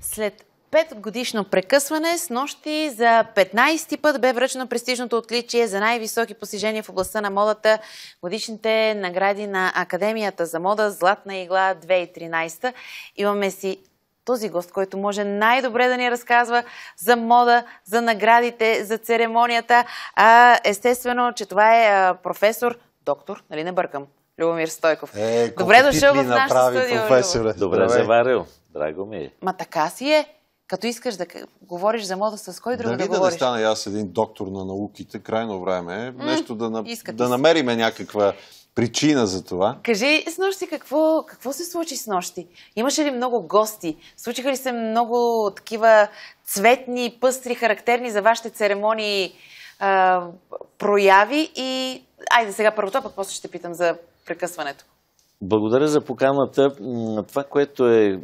След пет годишно прекъсване с нощи за 15-ти път бе връчено престижното отличие за най-високи постижения в областта на модата. Годишните награди на Академията за мода Златна игла 2013. Имаме си този гост, който може най-добре да ни разказва за мода, за наградите, за церемонията. А, естествено, че това е професор, доктор, нали не бъркам? Любомир Стойков. Е, Добре дошъл в нашата студио. Професоре. Добре заварил, драго ми е. Ма така си е. Като искаш да говориш за мода, с кой друг нали да, да, да говориш? Да стана и аз един доктор на науките, крайно време. е, нещо да, на... да намериме някаква причина за това. Кажи с нощи какво, какво се случи с нощи? Имаше ли много гости? Случиха ли се много такива цветни, пъстри, характерни за вашите церемонии а, прояви? И айде сега първо това, пък после ще питам за прекъсването. Благодаря за поканата. Това, което е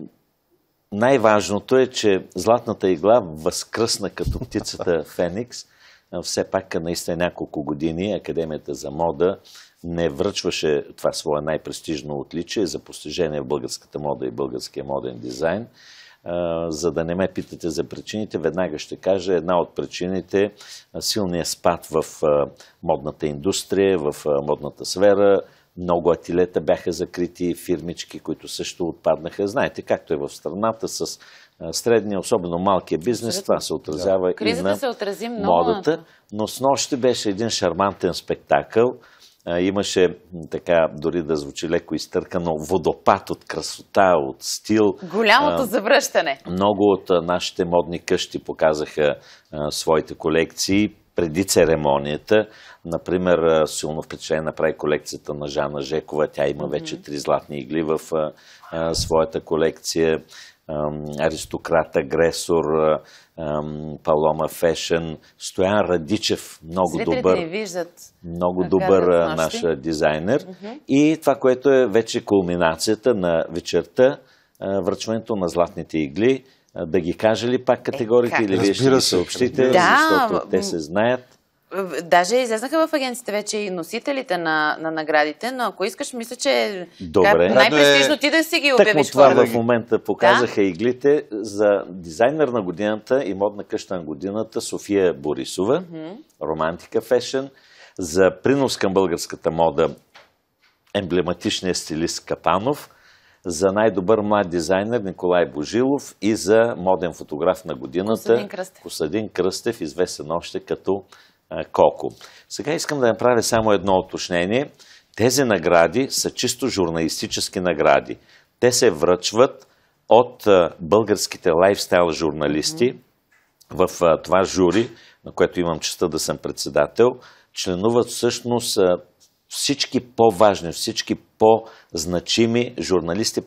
най-важното е, че златната игла възкръсна като птицата Феникс. Все пак наистина няколко години Академията за мода не връчваше това свое най-престижно отличие за постижение в българската мода и българския моден дизайн. За да не ме питате за причините, веднага ще кажа една от причините силният спад в модната индустрия, в модната сфера – много атилета бяха закрити, фирмички, които също отпаднаха. Знаете, както е в страната с средния, особено малкия бизнес, Абсолютно. това се отразява да. и на се отрази много модата. Но с нощи беше един шармантен спектакъл. Имаше така, дори да звучи леко изтъркано, водопад от красота, от стил. Голямото завръщане. Много от нашите модни къщи показаха своите колекции преди церемонията. Например, силно впечатление направи колекцията на Жана Жекова. Тя има вече три златни игли в а, своята колекция. Аристократ, агресор, Палома Фешен, Стоян Радичев, много Зрителите добър, виждат, много добър наш дизайнер. Mm-hmm. И това, което е вече кулминацията на вечерта, връчването на златните игли да ги кажа ли пак е, категориите е, или вие ще ги съобщите, да, защото те се знаят? Даже излезнаха в агенцията вече и носителите на, на наградите, но ако искаш, мисля, че Добре. Е- най-престижно ти да си ги обявиш. Това в момента показаха да? иглите за дизайнер на годината и модна къща на годината София Борисова, mm-hmm. Романтика Фешен, за принос към българската мода емблематичният стилист Капанов – за най-добър млад дизайнер Николай Божилов и за моден фотограф на годината Косадин Кръстев, Кръстев известен още като а, Коко. Сега искам да направя само едно уточнение. Тези награди са чисто журналистически награди. Те се връчват от а, българските лайфстайл журналисти mm -hmm. в а, това жури, на което имам честа да съм председател. Членуват всъщност всички по-важни, всички по-значими журналисти,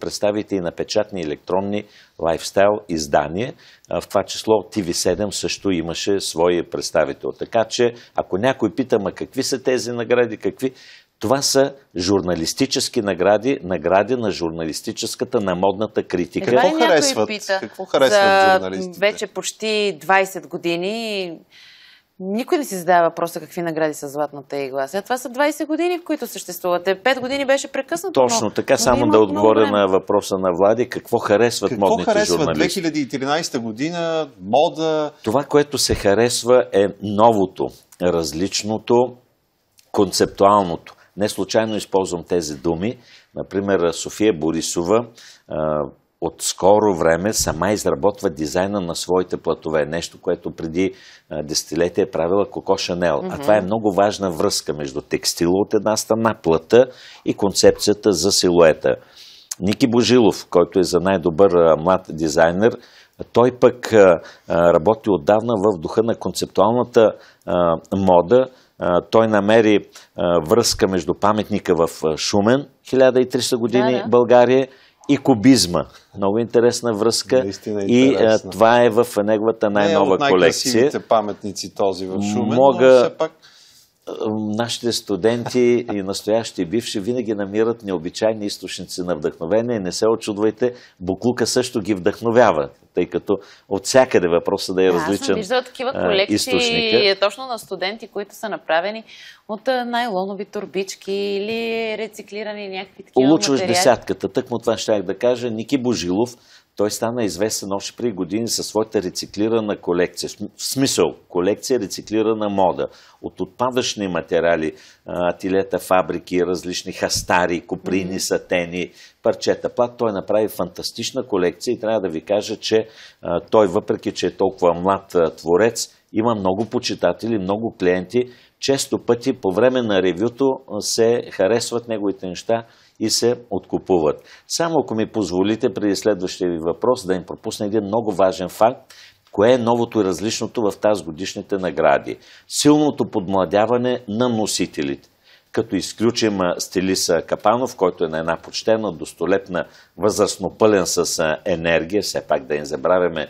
и на печатни електронни лайфстайл издания. В това число TV7 също имаше свои представител. Така че, ако някой пита, ма какви са тези награди, какви, това са журналистически награди, награди на журналистическата, на модната критика. Какво харесват? Какво харесват журналистите? Вече почти 20 години никой не си задава въпроса какви награди са златната игла. Сега това са 20 години, в които съществувате. 5 години беше прекъснато. Точно но, така, но само да отговоря на въпроса на Влади. Какво харесват какво модните харесва журналисти? 2013 година, мода? Това, което се харесва е новото, различното, концептуалното. Не случайно използвам тези думи. Например, София Борисова, от скоро време сама изработва дизайна на своите платове. Нещо, което преди десетилетия е правила Коко Шанел. Mm-hmm. А това е много важна връзка между текстила от една страна, плата и концепцията за силуета. Ники Божилов, който е за най-добър а, млад дизайнер, той пък а, работи отдавна в духа на концептуалната мода, той намери връзка между паметника в Шумен, 1300 години да, да. България, и кубизма. Много интересна връзка Наистина е, интересна. и а, това е в неговата най-нова Не е колекция. най-красивите паметници този в Шумен, Мога... но все пак нашите студенти и настоящи бивши винаги намират необичайни източници на вдъхновение. Не се очудвайте, Буклука също ги вдъхновява, тъй като от всякъде въпросът да е да, различен. Аз съм виждала такива колекции е, точно на студенти, които са направени от найлонови турбички или рециклирани някакви такива Получваш материали. десятката. Тъкмо това ях да кажа. Ники Божилов, той стана известен още преди години със своята рециклирана колекция. В смисъл, колекция рециклирана мода. От отпадъчни материали, тилета, фабрики, различни хастари, куприни, сатени, парчета плат. Той направи фантастична колекция и трябва да ви кажа, че той, въпреки че е толкова млад творец, има много почитатели, много клиенти. Често пъти по време на ревюто се харесват неговите неща, и се откупуват. Само ако ми позволите преди следващия ви въпрос да им пропусна един много важен факт, Кое е новото и различното в тази годишните награди? Силното подмладяване на носителите. Като изключим стилиса Капанов, който е на една почтена, достолепна, възрастно пълен с енергия, все пак да не забравяме,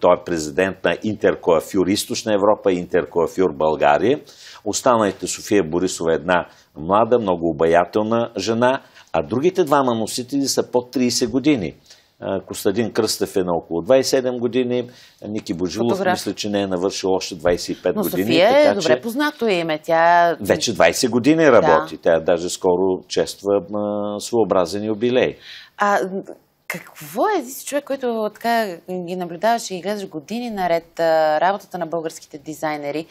той е президент на Интеркоафюр Източна Европа и Интеркоафюр България. Останалите София Борисова е една млада, много обаятелна жена – а другите двама носители са под 30 години. Костадин Кръстев е на около 27 години, Ники Божилов Фотограф. мисля, че не е навършил още 25 Но години. София е така, е добре че... познато име. Тя... Вече 20 години работи. Да. Тя даже скоро чества своеобразен юбилей. А какво е си човек, който така ги наблюдаваш и ги гледаш години наред работата на българските дизайнери?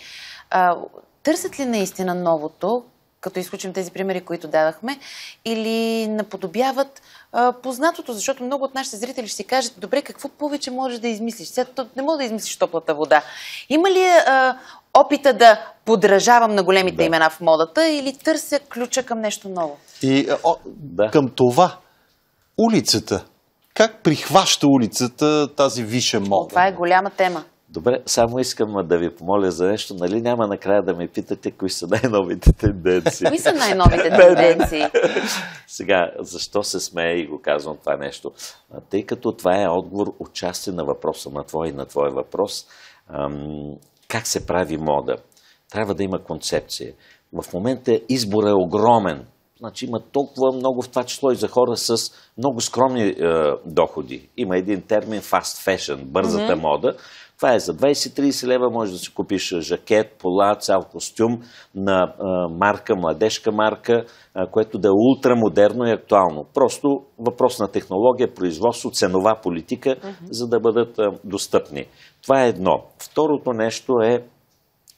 А, търсят ли наистина новото? като изключим тези примери, които дадахме, или наподобяват а, познатото, защото много от нашите зрители ще си кажат, добре, какво повече можеш да измислиш? Сега не мога да измислиш топлата вода. Има ли а, опита да подражавам на големите да. имена в модата или търся ключа към нещо ново? И о, да. към това, улицата, как прихваща улицата тази виша мода? Това е голяма тема. Добре, само искам да ви помоля за нещо. Нали няма накрая да ме питате кои са най-новите тенденции? кои са най-новите тенденции? Сега, защо се смея и го казвам това нещо? Тъй като това е отговор отчасти на въпроса на твой и на твой въпрос. как се прави мода? Трябва да има концепция. В момента избор е огромен. Значи има толкова много в това число и за хора с много скромни е, доходи. Има един термин fast fashion, бързата mm-hmm. мода, това е за 20-30 лева, може да си купиш жакет, пола, цял костюм на марка, младежка марка, което да е ултрамодерно и актуално. Просто въпрос на технология, производство, ценова политика, uh-huh. за да бъдат достъпни. Това е едно. Второто нещо е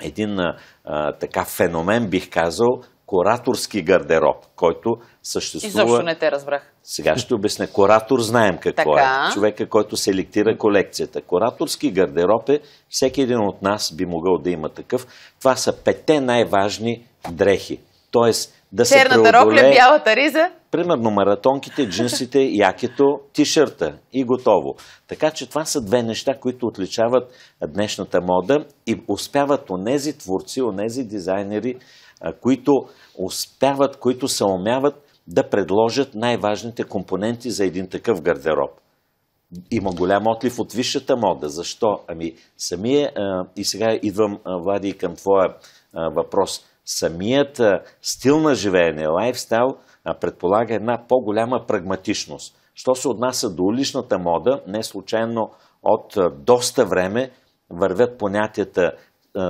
един а, така феномен, бих казал, кураторски гардероб, който съществува... Изобщо не те разбрах. Сега ще обясня. Коратор знаем какво е. така. е. Човека, който селектира колекцията. Кораторски гардероб е, всеки един от нас би могъл да има такъв. Това са пете най-важни дрехи. Тоест, да Черната се преодолее... рокля, бялата риза? Примерно маратонките, джинсите, якето, тишърта и готово. Така че това са две неща, които отличават днешната мода и успяват онези творци, онези дизайнери, които успяват, които се умяват да предложат най-важните компоненти за един такъв гардероб. Има голям отлив от висшата мода. Защо? Ами, самия, а, и сега идвам, а, Влади, към твоя а, въпрос. Самият а, стил на живеене, лайфстайл, а, предполага една по-голяма прагматичност. Що се отнася до уличната мода, не случайно от а, доста време вървят понятията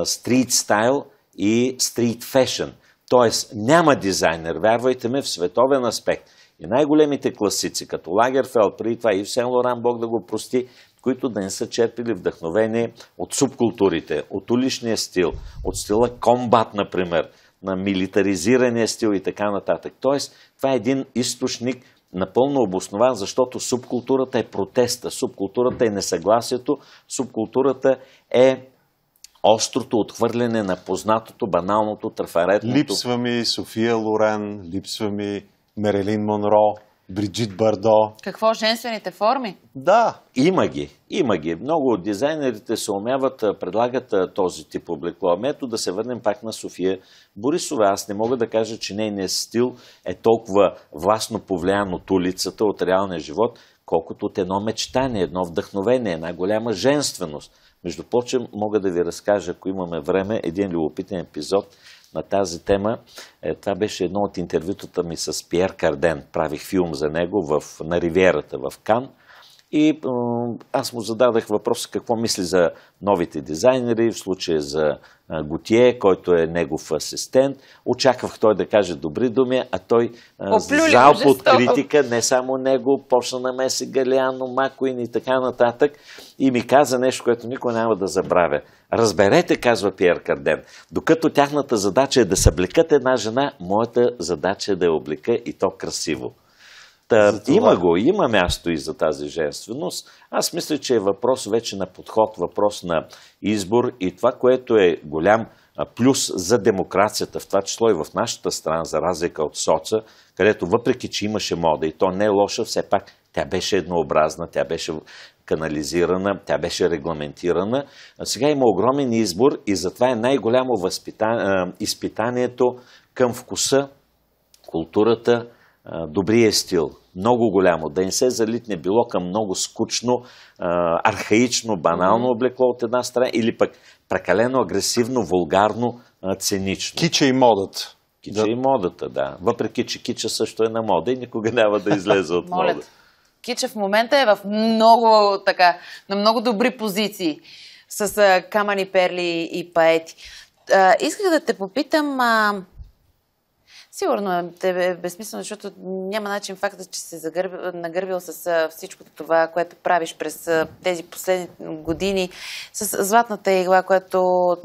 стрит стайл и стрит фешън – Тоест няма дизайнер, вярвайте ме, в световен аспект. И най-големите класици, като Лагерфелд, преди това и Сен Лоран, Бог да го прости, които да не са черпили вдъхновение от субкултурите, от уличния стил, от стила комбат, например, на милитаризирания стил и така нататък. Тоест, това е един източник напълно обоснован, защото субкултурата е протеста, субкултурата е несъгласието, субкултурата е острото отхвърляне на познатото, баналното, трафаретното. Липсва ми София Лорен, липсва ми Мерелин Монро, Бриджит Бардо. Какво, женствените форми? Да. Има ги, има ги. Много от дизайнерите се умяват, предлагат този тип облекло. Ами ето да се върнем пак на София Борисова. Аз не мога да кажа, че нейният стил е толкова властно повлиян от улицата, от реалния живот, колкото от едно мечтание, едно вдъхновение, една голяма женственост – между прочим, мога да ви разкажа, ако имаме време, един любопитен епизод на тази тема. Е, това беше едно от интервютата ми с Пьер Карден. Правих филм за него в, на Ривиерата в Кан – и аз му зададах въпроса какво мисли за новите дизайнери, в случая за Готие, който е негов асистент. Очаквах той да каже добри думи, а той зал под критика, не само него, почна на Меси Галиано, Макоин и така нататък. И ми каза нещо, което никой няма да забравя. Разберете, казва Пиер Карден, докато тяхната задача е да съблекат една жена, моята задача е да я облека и то красиво. Та, е, Има го, има място и за тази женственост. Аз мисля, че е въпрос вече на подход, въпрос на избор и това, което е голям плюс за демокрацията, в това число и в нашата страна, за разлика от соца, където въпреки, че имаше мода и то не е лоша, все пак тя беше еднообразна, тя беше канализирана, тя беше регламентирана. А сега има огромен избор и затова е най-голямо възпита... изпитанието към вкуса, културата, добрия стил, много голямо, да не се залитне било към много скучно, архаично, банално облекло от една страна, или пък прекалено агресивно, вулгарно, цинично. Кича и модът. Кича да. и модата, да. Въпреки, че кича също е на мода и никога няма да излезе от мода. Кича в момента е в много, така, на много добри позиции с камъни, перли и паети. исках да те попитам... Сигурно е, е безсмислено, защото няма начин факта, че се нагърбил с всичко това, което правиш през тези последни години, с златната игла, която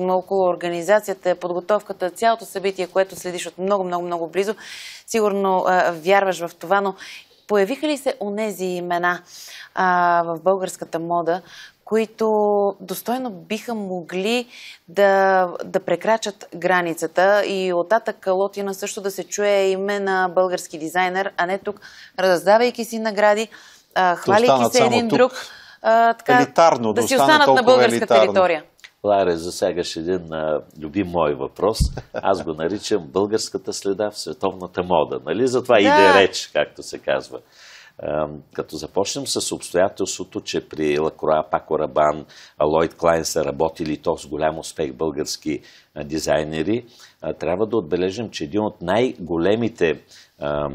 около организацията, подготовката, цялото събитие, което следиш от много, много, много близо. Сигурно вярваш в това, но появиха ли се онези имена а, в българската мода, които достойно биха могли да, да прекрачат границата и оттатък Лотина също да се чуе име на български дизайнер, а не тук, раздавайки си награди, а, се един тук, друг, а, така, елитарно, да си останат на българска елитарно. територия. Ларе, засягаш един а, любим мой въпрос. Аз го наричам българската следа в световната мода. Нали? Затова да. иде реч, както се казва. Като започнем с обстоятелството, че при Лакроа, Пако Рабан, Лойд Клайн са работили то с голям успех български дизайнери, трябва да отбележим, че един от най-големите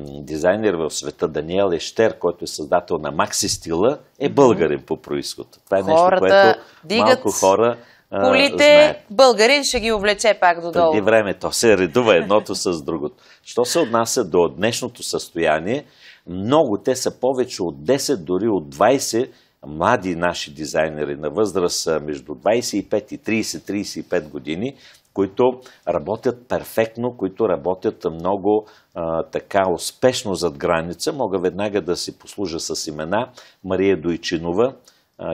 дизайнери в света, Даниел Ещер, който е създател на Макси Стила, е българен по происход. Това е нещо, което малко хора Колите българин ще ги облече пак додолу. Преди време то се редува едното с другото. Що се отнася до днешното състояние, много, те са повече от 10, дори от 20 млади наши дизайнери на възраст между 25 и 30-35 години, които работят перфектно, които работят много а, така успешно зад граница. Мога веднага да си послужа с имена Мария Дойчинова,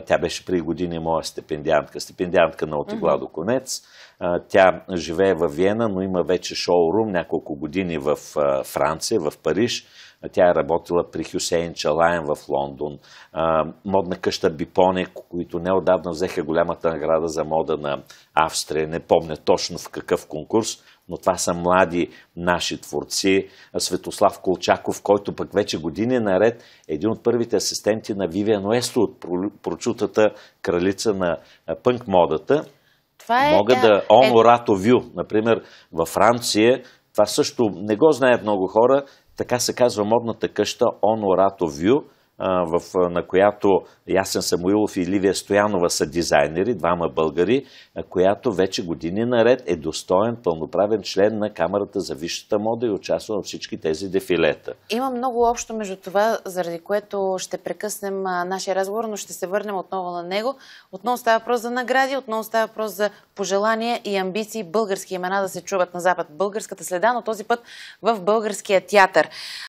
тя беше при години моя стипендиантка, стипендиантка на Отигла до конец. Конец. Тя живее в Виена, но има вече шоурум няколко години в Франция, в Париж. Тя е работила при Хюсейн Чалаен в Лондон. Модна къща Бипоне, които неодавна взеха голямата награда за мода на Австрия. Не помня точно в какъв конкурс, но това са млади наши творци. Светослав Колчаков, който пък вече години е наред е един от първите асистенти на Вивиан Уесто от прочутата кралица на пънк модата. е, Мога да... да... Рато е Вю, например, във Франция, това също не го знаят много хора, така се казва модната къща Honorato View – в, на която Ясен Самуилов и Ливия Стоянова са дизайнери, двама българи, която вече години наред е достоен, пълноправен член на Камерата за висшата мода и участва на всички тези дефилета. Има много общо между това, заради което ще прекъснем нашия разговор, но ще се върнем отново на него. Отново става въпрос за награди, отново става въпрос за пожелания и амбиции български имена да се чуват на Запад. Българската следа, но този път в българския театър.